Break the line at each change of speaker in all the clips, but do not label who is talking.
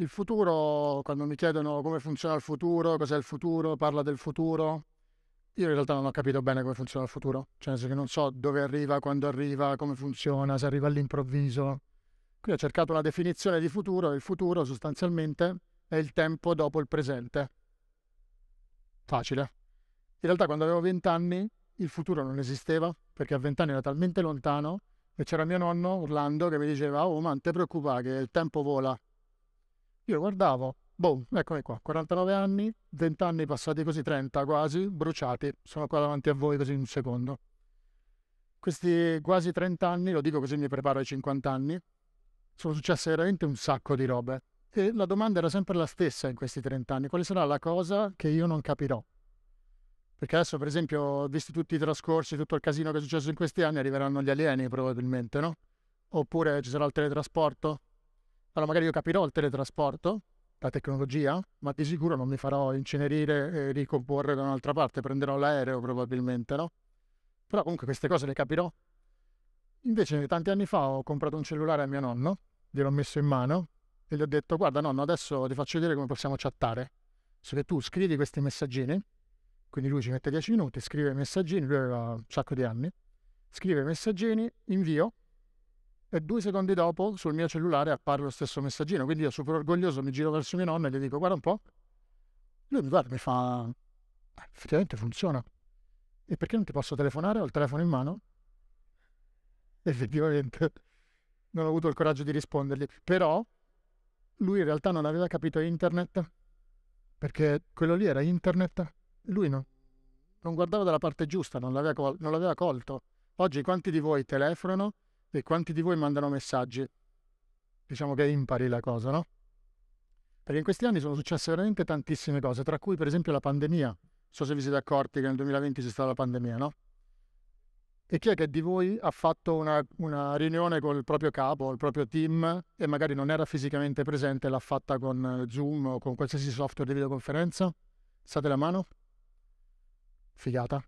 il futuro, quando mi chiedono come funziona il futuro, cos'è il futuro, parla del futuro, io in realtà non ho capito bene come funziona il futuro, cioè nel senso che non so dove arriva, quando arriva, come funziona, se arriva all'improvviso. Qui ho cercato una definizione di futuro e il futuro sostanzialmente è il tempo dopo il presente. Facile. In realtà quando avevo 20 anni il futuro non esisteva perché a 20 anni era talmente lontano e c'era mio nonno Orlando che mi diceva oh ma non ti preoccupare che il tempo vola io guardavo, boh, eccomi qua, 49 anni, 20 anni passati così, 30 quasi, bruciati, sono qua davanti a voi così in un secondo. Questi quasi 30 anni, lo dico così mi preparo ai 50 anni, sono successe veramente un sacco di robe. E la domanda era sempre la stessa in questi 30 anni, quale sarà la cosa che io non capirò? Perché adesso, per esempio, visti tutti i trascorsi, tutto il casino che è successo in questi anni, arriveranno gli alieni probabilmente, no? Oppure ci sarà il teletrasporto, allora magari io capirò il teletrasporto, la tecnologia, ma di sicuro non mi farò incenerire e ricomporre da un'altra parte, prenderò l'aereo probabilmente, no? Però comunque queste cose le capirò. Invece tanti anni fa ho comprato un cellulare a mio nonno, gliel'ho messo in mano e gli ho detto guarda nonno adesso ti faccio vedere come possiamo chattare. So che tu scrivi questi messaggini, quindi lui ci mette 10 minuti, scrive i messaggini, lui aveva un sacco di anni, scrive i messaggini, invio, e due secondi dopo sul mio cellulare appare lo stesso messaggino. Quindi io super orgoglioso mi giro verso mio nonno e gli dico guarda un po'. Lui mi guarda e mi fa effettivamente funziona. E perché non ti posso telefonare? Ho il telefono in mano. Effettivamente non ho avuto il coraggio di rispondergli. Però lui in realtà non aveva capito internet perché quello lì era internet. Lui no, non guardava dalla parte giusta, non l'aveva, col- non l'aveva colto. Oggi quanti di voi telefonano e quanti di voi mandano messaggi. Diciamo che impari la cosa, no? Perché in questi anni sono successe veramente tantissime cose, tra cui per esempio la pandemia. Non so se vi siete accorti che nel 2020 c'è stata la pandemia, no? E chi è che di voi ha fatto una, una riunione col proprio capo, il proprio team e magari non era fisicamente presente, l'ha fatta con Zoom o con qualsiasi software di videoconferenza? State la mano? Figata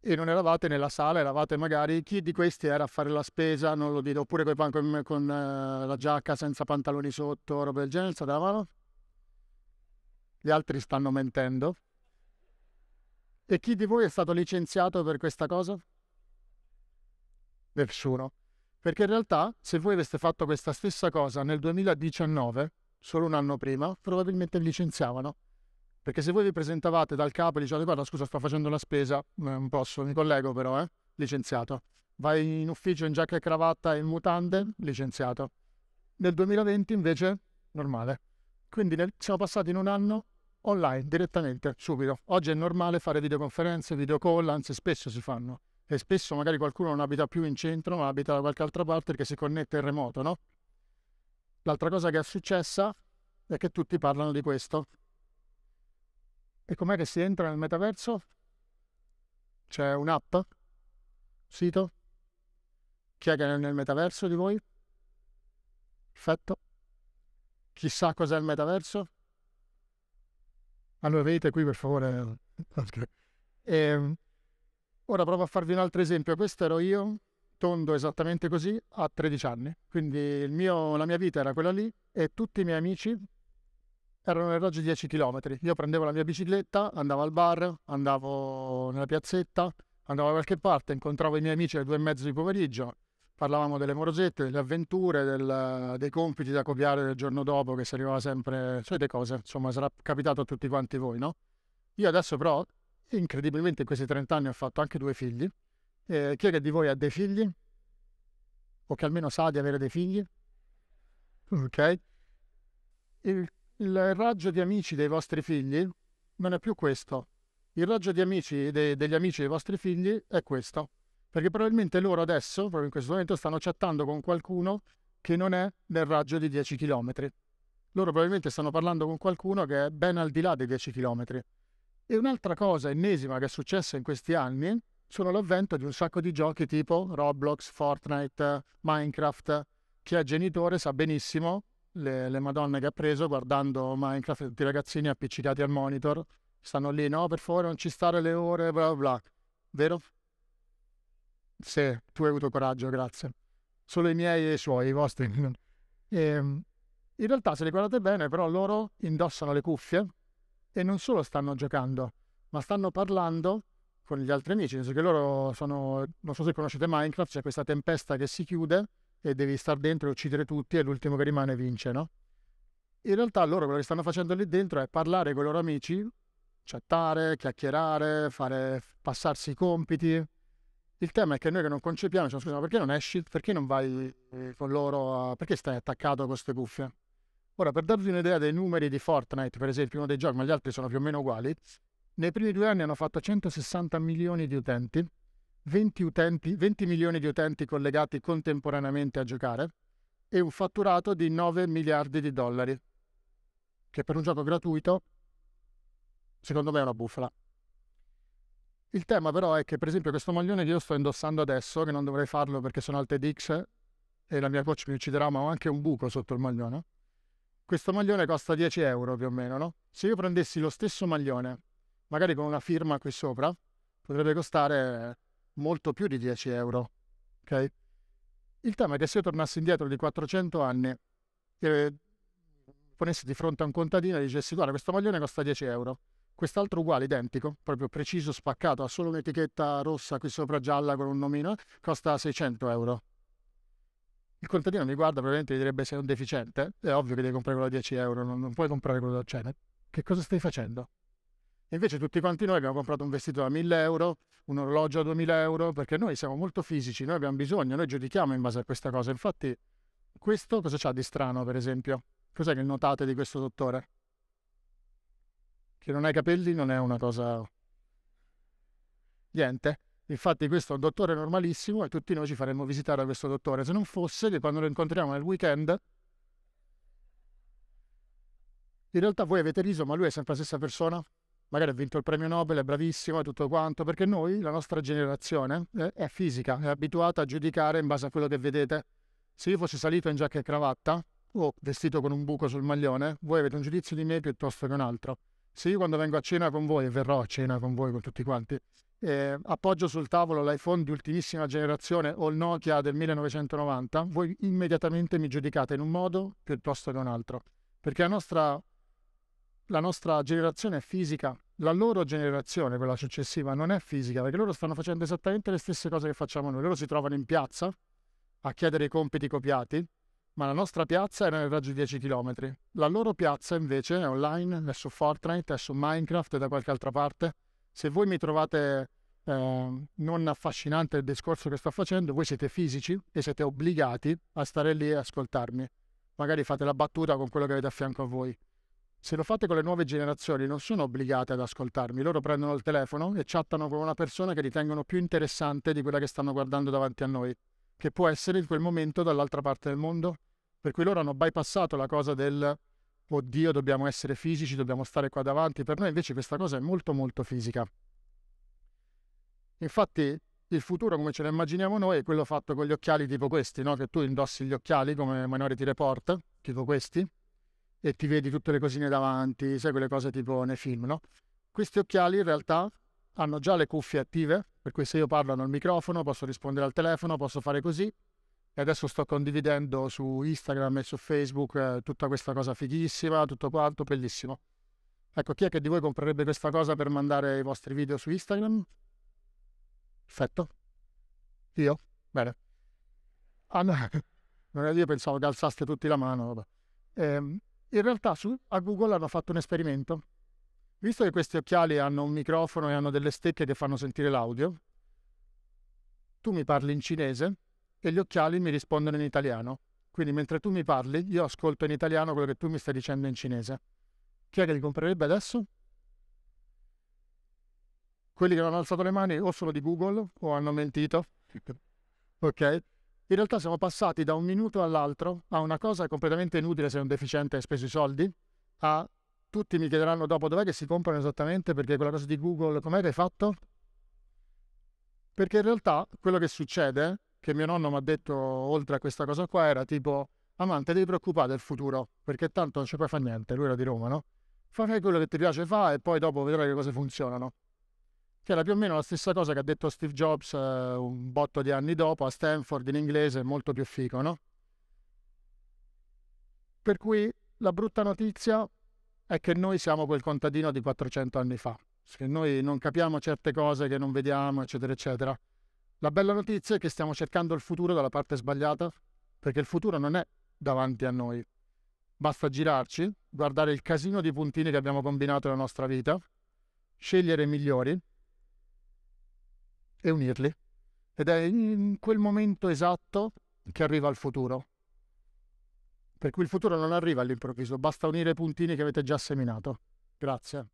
e non eravate nella sala, eravate magari chi di questi era a fare la spesa, non lo dico, oppure con, con, eh, la giacca senza pantaloni sotto, roba del genere, state la mano? Gli altri stanno mentendo. E chi di voi è stato licenziato per questa cosa? Nessuno. Perché in realtà, se voi aveste fatto questa stessa cosa nel 2019, solo un anno prima, probabilmente vi licenziavano. Perché se voi vi presentavate dal capo e diciate guarda scusa sto facendo la spesa, non eh, posso, mi collego però, eh? licenziato. Vai in ufficio in giacca e cravatta e in mutande, licenziato. Nel 2020 invece normale. Quindi nel, siamo passati in un anno online, direttamente, subito. Oggi è normale fare videoconferenze, video anzi spesso si fanno. E spesso magari qualcuno non abita più in centro, ma abita da qualche altra parte perché si connette in remoto, no? L'altra cosa che è successa è che tutti parlano di questo, e com'è che si entra nel metaverso? C'è un'app? Sito? Chi è che è nel metaverso di voi? Perfetto. Chissà cos'è il metaverso? Allora vedete qui per favore. E, ehm, ora provo a farvi un altro esempio. Questo ero io, tondo esattamente così, a 13 anni. Quindi mio, la mia vita era quella lì e tutti i miei amici erano nel raggio di 10 km. Io prendevo la mia bicicletta, andavo al bar, andavo nella piazzetta, andavo da qualche parte, incontravo i miei amici alle due e mezzo di pomeriggio, parlavamo delle morosette, delle avventure, del, dei compiti da copiare del giorno dopo, che si arrivava sempre, solite cioè cose, insomma sarà capitato a tutti quanti voi, no? Io adesso però, incredibilmente in questi 30 anni ho fatto anche due figli. Eh, chi è che di voi ha dei figli? O che almeno sa di avere dei figli? Ok? Il il raggio di amici dei vostri figli non è più questo. Il raggio di amici de, degli amici dei vostri figli è questo. Perché probabilmente loro adesso, proprio in questo momento, stanno chattando con qualcuno che non è nel raggio di 10 km. Loro probabilmente stanno parlando con qualcuno che è ben al di là dei 10 km. E un'altra cosa ennesima che è successa in questi anni sono l'avvento di un sacco di giochi tipo Roblox, Fortnite, Minecraft. Chi è genitore sa benissimo le, le madonne che ha preso guardando Minecraft, tutti i ragazzini appiccicati al monitor, stanno lì, no, per favore non ci stare le ore, bla bla Vero? Sì, tu hai avuto coraggio, grazie. Solo i miei e i suoi, i vostri. E, ehm, in realtà, se li guardate bene, però loro indossano le cuffie e non solo stanno giocando, ma stanno parlando con gli altri amici, nel senso che loro sono, non so se conoscete Minecraft, c'è questa tempesta che si chiude e devi stare dentro e uccidere tutti e l'ultimo che rimane vince, no? In realtà loro quello che stanno facendo lì dentro è parlare con i loro amici, chattare, chiacchierare, fare, passarsi i compiti. Il tema è che noi che non concepiamo, diciamo, scusa, ma perché non esci? Perché non vai eh, con loro? A... Perché stai attaccato a queste cuffie? Ora, per darvi un'idea dei numeri di Fortnite, per esempio, uno dei giochi, ma gli altri sono più o meno uguali, nei primi due anni hanno fatto 160 milioni di utenti, 20, utenti, 20 milioni di utenti collegati contemporaneamente a giocare e un fatturato di 9 miliardi di dollari, che per un gioco gratuito secondo me è una bufala. Il tema però è che per esempio questo maglione che io sto indossando adesso, che non dovrei farlo perché sono alte DX e la mia coach mi ucciderà, ma ho anche un buco sotto il maglione. Questo maglione costa 10 euro più o meno, no? Se io prendessi lo stesso maglione, magari con una firma qui sopra, potrebbe costare molto più di 10 euro. Okay? Il tema è che se io tornassi indietro di 400 anni, eh, ponessi di fronte a un contadino e dicessi guarda questo maglione costa 10 euro, quest'altro uguale, identico, proprio preciso, spaccato, ha solo un'etichetta rossa qui sopra gialla con un nomino, costa 600 euro. Il contadino mi guarda, probabilmente gli direbbe sei un deficiente, è ovvio che devi comprare quello da 10 euro, non, non puoi comprare quello da cena. Che cosa stai facendo? Invece tutti quanti noi abbiamo comprato un vestito da 1000 euro, un orologio da 2000 euro, perché noi siamo molto fisici, noi abbiamo bisogno, noi giudichiamo in base a questa cosa. Infatti, questo cosa c'ha di strano, per esempio? Cos'è che notate di questo dottore? Che non ha i capelli non è una cosa... Niente. Infatti questo è un dottore normalissimo e tutti noi ci faremmo visitare da questo dottore. Se non fosse che quando lo incontriamo nel weekend, in realtà voi avete riso, ma lui è sempre la stessa persona magari ha vinto il premio Nobel, è bravissimo e tutto quanto, perché noi, la nostra generazione, eh, è fisica, è abituata a giudicare in base a quello che vedete. Se io fossi salito in giacca e cravatta, o vestito con un buco sul maglione, voi avete un giudizio di me piuttosto che un altro. Se io quando vengo a cena con voi, e verrò a cena con voi, con tutti quanti, eh, appoggio sul tavolo l'iPhone di ultimissima generazione o il Nokia del 1990, voi immediatamente mi giudicate in un modo piuttosto che un altro. Perché la nostra la nostra generazione è fisica, la loro generazione, quella successiva, non è fisica, perché loro stanno facendo esattamente le stesse cose che facciamo noi. Loro si trovano in piazza a chiedere i compiti copiati, ma la nostra piazza era nel raggio di 10 km. La loro piazza invece è online, è su Fortnite, è su Minecraft e da qualche altra parte. Se voi mi trovate eh, non affascinante il discorso che sto facendo, voi siete fisici e siete obbligati a stare lì e ascoltarmi. Magari fate la battuta con quello che avete a fianco a voi. Se lo fate con le nuove generazioni non sono obbligate ad ascoltarmi, loro prendono il telefono e chattano con una persona che ritengono più interessante di quella che stanno guardando davanti a noi, che può essere in quel momento dall'altra parte del mondo, per cui loro hanno bypassato la cosa del oddio dobbiamo essere fisici, dobbiamo stare qua davanti, per noi invece questa cosa è molto molto fisica. Infatti il futuro come ce lo immaginiamo noi è quello fatto con gli occhiali tipo questi, no? che tu indossi gli occhiali come Minority Report, tipo questi, e ti vedi tutte le cosine davanti, sai quelle cose tipo nei film, no? Questi occhiali in realtà hanno già le cuffie attive, per cui se io parlo al microfono, posso rispondere al telefono, posso fare così. E adesso sto condividendo su Instagram e su Facebook eh, tutta questa cosa fighissima, tutto quanto, bellissimo. Ecco, chi è che di voi comprerebbe questa cosa per mandare i vostri video su Instagram? Perfetto. Io? Bene. Ah no, non è io pensavo che alzaste tutti la mano, vabbè. Ehm, in realtà su, a Google hanno fatto un esperimento. Visto che questi occhiali hanno un microfono e hanno delle stecche che fanno sentire l'audio, tu mi parli in cinese e gli occhiali mi rispondono in italiano. Quindi mentre tu mi parli, io ascolto in italiano quello che tu mi stai dicendo in cinese. Chi è che li comprerebbe adesso? Quelli che non hanno alzato le mani o sono di Google o hanno mentito. Ok? In realtà siamo passati da un minuto all'altro a una cosa completamente inutile se un deficiente ha speso i soldi, a tutti mi chiederanno dopo dov'è che si comprano esattamente perché quella cosa di Google com'è che hai fatto? Perché in realtà quello che succede, che mio nonno mi ha detto oltre a questa cosa qua, era tipo Amante, devi preoccupare del futuro, perché tanto non ci puoi fare niente, lui era di Roma, no? Fai quello che ti piace fare e poi dopo vedrai che cose funzionano che era più o meno la stessa cosa che ha detto Steve Jobs eh, un botto di anni dopo a Stanford in inglese, molto più fico, no? Per cui la brutta notizia è che noi siamo quel contadino di 400 anni fa, che noi non capiamo certe cose che non vediamo, eccetera, eccetera. La bella notizia è che stiamo cercando il futuro dalla parte sbagliata, perché il futuro non è davanti a noi. Basta girarci, guardare il casino di puntini che abbiamo combinato nella nostra vita, scegliere i migliori, e unirli. Ed è in quel momento esatto che arriva il futuro. Per cui il futuro non arriva all'improvviso, basta unire i puntini che avete già seminato. Grazie.